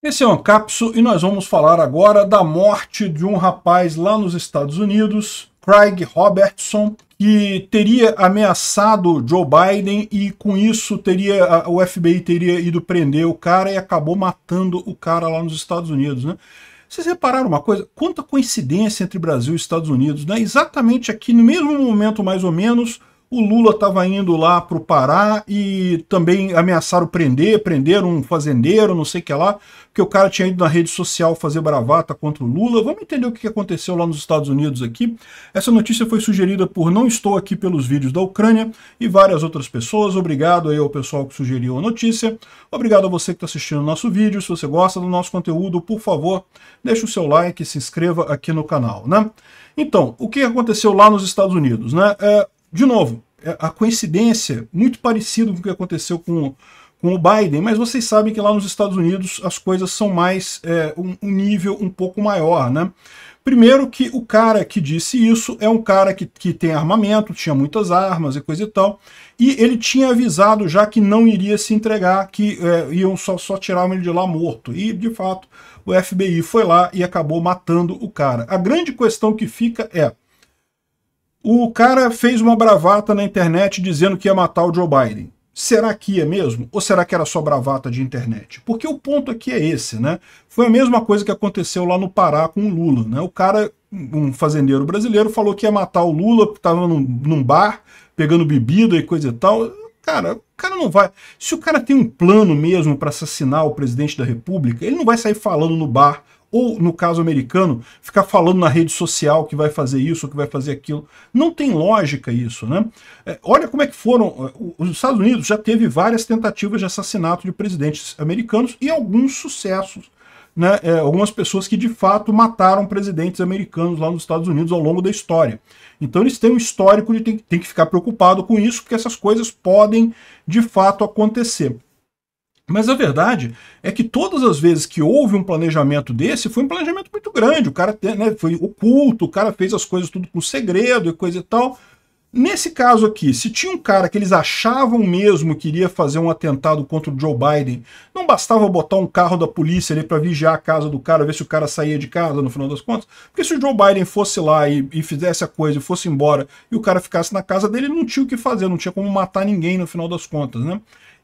Esse é o Capso e nós vamos falar agora da morte de um rapaz lá nos Estados Unidos, Craig Robertson, que teria ameaçado Joe Biden e com isso teria o FBI teria ido prender o cara e acabou matando o cara lá nos Estados Unidos, né? Vocês repararam uma coisa? Quanta coincidência entre Brasil e Estados Unidos, né? Exatamente aqui, no mesmo momento mais ou menos, o Lula estava indo lá para o Pará e também ameaçaram prender, prenderam um fazendeiro, não sei o que lá, porque o cara tinha ido na rede social fazer bravata contra o Lula. Vamos entender o que aconteceu lá nos Estados Unidos aqui. Essa notícia foi sugerida por Não Estou Aqui pelos vídeos da Ucrânia e várias outras pessoas. Obrigado aí ao pessoal que sugeriu a notícia. Obrigado a você que está assistindo o nosso vídeo. Se você gosta do nosso conteúdo, por favor, deixe o seu like e se inscreva aqui no canal, né? Então, o que aconteceu lá nos Estados Unidos, né? É, de novo, é a coincidência muito parecido com o que aconteceu com, com o Biden, mas vocês sabem que lá nos Estados Unidos as coisas são mais é, um, um, nível um pouco maior, né? Primeiro que o cara que disse isso é um cara que, que tem armamento, tinha muitas armas e coisa e tal, e ele tinha avisado já que não iria se entregar, que é, iam só, só tiravam ele de lá morto. E, de fato, o FBI foi lá e acabou matando o cara. A grande questão que fica é, o cara fez uma bravata na internet dizendo que ia matar o Joe Biden. Será que ia mesmo? Ou será que era só bravata de internet? Porque o ponto aqui é esse, né? Foi a mesma coisa que aconteceu lá no Pará com o Lula, né? O cara, um fazendeiro brasileiro, falou que ia matar o Lula, porque estava num, num bar, pegando bebida e coisa e tal. Cara, o cara não vai... Se o cara tem um plano mesmo para assassinar o presidente da república, ele não vai sair falando no bar ou, no caso americano, ficar falando na rede social que vai fazer isso, que vai fazer aquilo. Não tem lógica isso, né? É, olha como é que foram... É, os Estados Unidos já teve várias tentativas de assassinato de presidentes americanos e alguns sucessos. Né, é, algumas pessoas que de fato mataram presidentes americanos lá nos Estados Unidos ao longo da história. Então eles têm um histórico de tem, tem que ficar preocupado com isso, porque essas coisas podem de fato acontecer. Mas a verdade é que todas as vezes que houve um planejamento desse, foi um planejamento muito grande. O cara né, foi oculto, o cara fez as coisas tudo com segredo e coisa e tal. Nesse caso aqui, se tinha um cara que eles achavam mesmo que iria fazer um atentado contra o Joe Biden, não bastava botar um carro da polícia ali para vigiar a casa do cara, ver se o cara saía de casa no final das contas? Porque se o Joe Biden fosse lá e, e fizesse a coisa e fosse embora e o cara ficasse na casa dele, não tinha o que fazer, não tinha como matar ninguém no final das contas, né?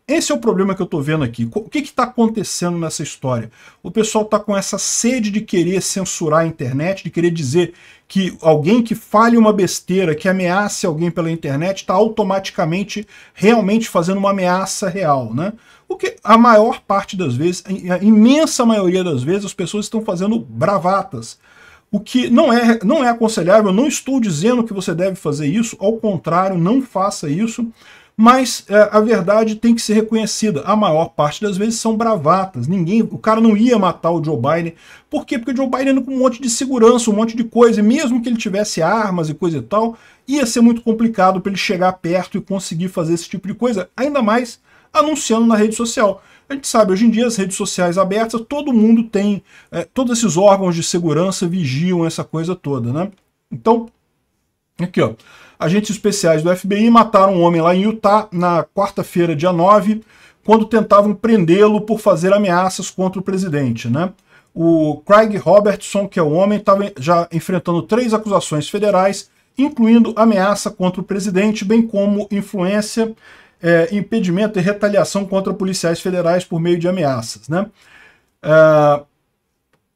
Esse é o problema que eu estou vendo aqui. O que está acontecendo nessa história? O pessoal está com essa sede de querer censurar a internet, de querer dizer que alguém que fale uma besteira, que ameace alguém pela internet, está automaticamente realmente fazendo uma ameaça real. Né? O que a maior parte das vezes, a imensa maioria das vezes, as pessoas estão fazendo bravatas. O que não é, não é aconselhável, não estou dizendo que você deve fazer isso, ao contrário, não faça isso mas é, a verdade tem que ser reconhecida. A maior parte das vezes são bravatas. Ninguém, o cara não ia matar o Joe Biden. Por quê? Porque o Joe Biden com um monte de segurança, um monte de coisa, e mesmo que ele tivesse armas e coisa e tal, ia ser muito complicado para ele chegar perto e conseguir fazer esse tipo de coisa, ainda mais anunciando na rede social. A gente sabe, hoje em dia, as redes sociais abertas, todo mundo tem, é, todos esses órgãos de segurança vigiam essa coisa toda, né? Então, Aqui, ó. Agentes especiais do FBI mataram um homem lá em Utah na quarta-feira, dia 9, quando tentavam prendê-lo por fazer ameaças contra o presidente, né? O Craig Robertson, que é o homem, estava já enfrentando três acusações federais, incluindo ameaça contra o presidente, bem como influência, é, impedimento e retaliação contra policiais federais por meio de ameaças, né? Uh,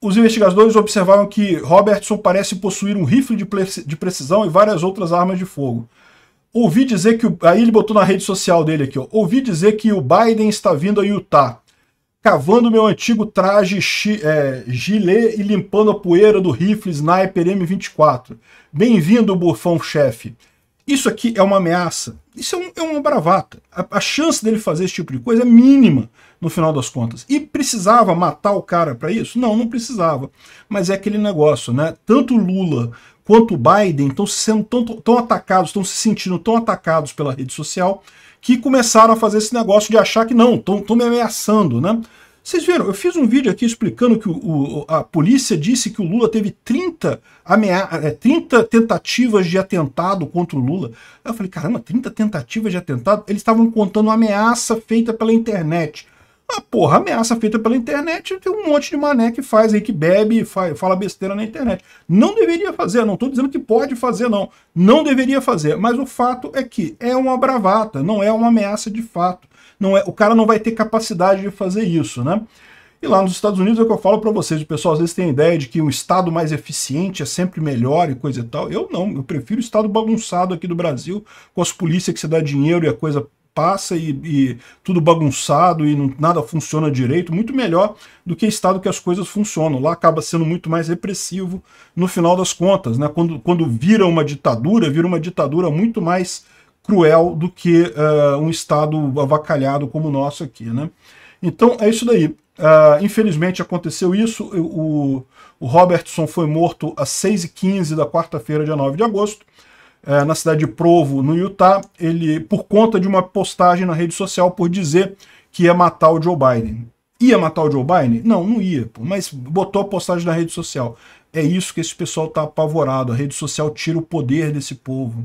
os investigadores observaram que Robertson parece possuir um rifle de precisão e várias outras armas de fogo. Ouvi dizer que. O... Aí ele botou na rede social dele aqui, ó. Ouvi dizer que o Biden está vindo a Utah, cavando meu antigo traje é, gilet e limpando a poeira do rifle Sniper M24. Bem-vindo, bufão-chefe. Isso aqui é uma ameaça. Isso é, um, é uma bravata. A, a, chance dele fazer esse tipo de coisa é mínima no final das contas. E precisava matar o cara para isso? Não, não precisava. Mas é aquele negócio, né? Tanto Lula quanto Biden estão sendo tão, tão atacados, estão se sentindo tão atacados pela rede social que começaram a fazer esse negócio de achar que não, estão me ameaçando, né? Vocês viram, eu fiz um vídeo aqui explicando que o, o, a polícia disse que o Lula teve 30, amea 30 é, tentativas de atentado contra o Lula. eu falei, caramba, 30 tentativas de atentado? Eles estavam contando ameaça feita pela internet. Ah, porra, ameaça feita pela internet, tem um monte de mané que faz aí, que bebe e fala besteira na internet. Não deveria fazer, não estou dizendo que pode fazer, não. Não deveria fazer, mas o fato é que é uma bravata, não é uma ameaça de fato não é, o cara não vai ter capacidade de fazer isso, né? E lá nos Estados Unidos é o que eu falo para vocês, o pessoal às vezes tem a ideia de que um Estado mais eficiente é sempre melhor e coisa e tal. Eu não, eu prefiro o Estado bagunçado aqui do Brasil, com as polícias que você dá dinheiro e a coisa passa e, e tudo bagunçado e não, nada funciona direito, muito melhor do que Estado que as coisas funcionam. Lá acaba sendo muito mais repressivo no final das contas, né? Quando, quando vira uma ditadura, vira uma ditadura muito mais cruel do que uh, um Estado avacalhado como o nosso aqui. Né? Então é isso daí. Uh, infelizmente aconteceu isso, o, o, Robertson foi morto às 6h15 da quarta-feira, dia 9 de agosto, uh, na cidade de Provo, no Utah, ele por conta de uma postagem na rede social por dizer que ia matar o Joe Biden. Ia matar o Joe Biden? Não, não ia, pô, mas botou a postagem na rede social. É isso que esse pessoal está apavorado, a rede social tira o poder desse povo.